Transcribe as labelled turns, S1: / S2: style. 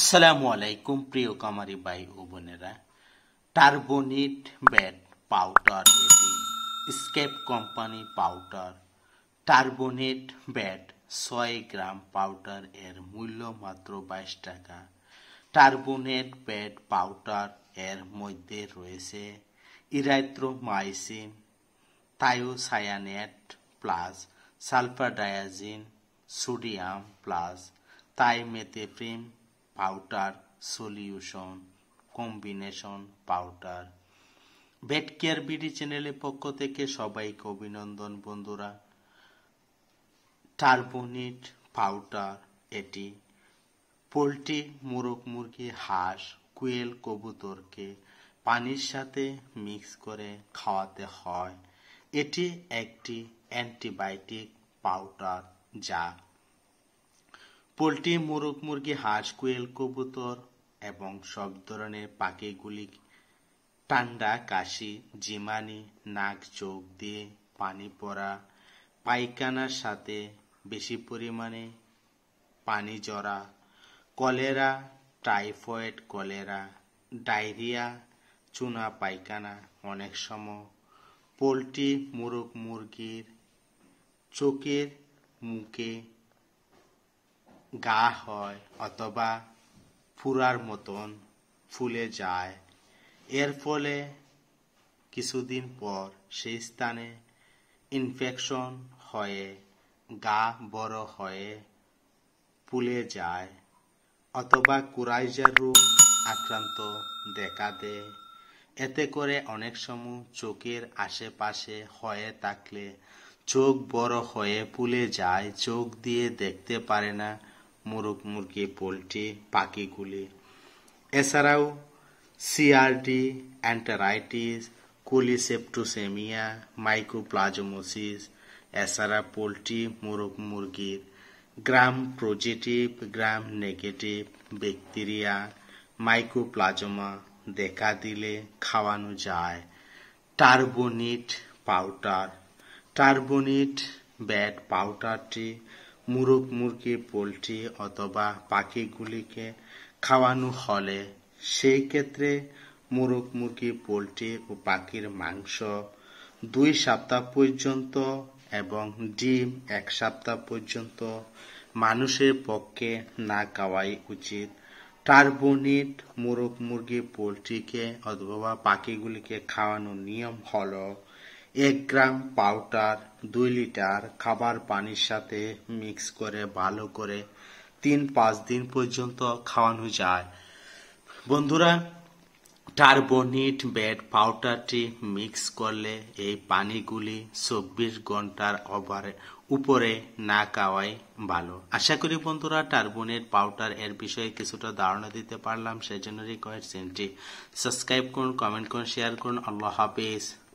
S1: আসসালামু আলাইকুম প্রিয় কামারি ভাই ও বোনেরা টার্বোনিট ব্যাট পাউডার এটি স্কেপ কোম্পানি পাউডার টার্বোনেট ব্যাট ছয় গ্রাম পাউডার এর মূল্য মাত্র বাইশ টাকা টার্বোনেট ব্যাট পাউডার এর মধ্যে রয়েছে erythromycin thiocyanate plus sulfadiazine sodium plus trimethoprim powder solution combination powder vet care BD চ্যানেলের পক্ষ থেকে সবাইকে অভিনন্দন বন্ধুরা টার্বোনেট পাউডার এটি পোলট্রি মোরগ মুরগি হাঁস কুয়েল কবুতরকে পানির সাথে মিক্স করে খাওয়াতে হয় এটি একটি অ্যান্টিবায়োটিক পাউডার যা পোলট্রি মুরগ মুরগি হাঁস কুয়েল কবুতর এবং সব ধরনের পাখিগুলি ঠান্ডা কাশি জিমানি নাক চোখ দিয়ে পানি পড়া পায়খানার সাথে বেশি পরিমাণে পানি জরা কলেরা টাইফয়েড কলেরা ডায়রিয়া চুনা পায়খানা অনেক সময় পোলট্রি মুরগ মুরগির চোখের মুখে গা হয় অথবা ফুরার মতন ফুলে যায় এর ফলে কিছুদিন পর সেই স্থানে ইনফেকশন হয়ে গা বড় হয়ে ফুলে যায় অথবা কুরাইজার রোগ আক্রান্ত দেখা দেয় এতে করে অনেক সময় চোখের আশেপাশে হয়ে থাকলে চোখ বড় হয়ে ফুলে যায় চোখ দিয়ে দেখতে পারে না মোরগ মুরগি পোলট্রি পাখিগুলি এছাড়াও সিআরডি অ্যান্টারাইটিস কোলিসেপ্টোসেমিয়া মাইক্রোপ্লাজমোসিস এছাড়া পোলট্রি মোরগ মুরগির gram positive gram negative bacteria mycoplasma দেখা দিলে খাওয়ানো যায় টার্বোনিট পাউডার টার্বোনিট ব্যাট পাউডারটি মুরগ মুরগি পোলট্রি অথবা পাখিগুলিকে খাওয়ানো হলে সেই ক্ষেত্রে মুরগ মুরগি পোলট্রি ও পাখির মাংস দুই সপ্তাহ পর্যন্ত এবং ডিম এক সপ্তাহ পর্যন্ত মানুষের পক্ষে না খাওয়াই উচিত টার্বোনেট মুরগ মুরগি পোলট্রিকে অথবা পাখিগুলিকে খাওয়ানোর নিয়ম হলো এক গ্রাম পাউডার দুই লিটার খাবার পানির সাথে মিক্স করে ভালো করে তিন পাঁচ দিন পর্যন্ত খাওয়ানো যায় বন্ধুরা টার্বোনিট বেড পাউডারটি মিক্স করলে এই পানিগুলি চব্বিশ ঘন্টার ওভারে উপরে না খাওয়াই ভালো আশা করি বন্ধুরা টার্বোনিট পাউডার এর বিষয়ে কিছুটা ধারণা দিতে পারলাম সেজন্য রিকোয়েস্ট চ্যানেলটি সাবস্ক্রাইব করুন কমেন্ট করুন শেয়ার করুন আল্লাহ হাফিজ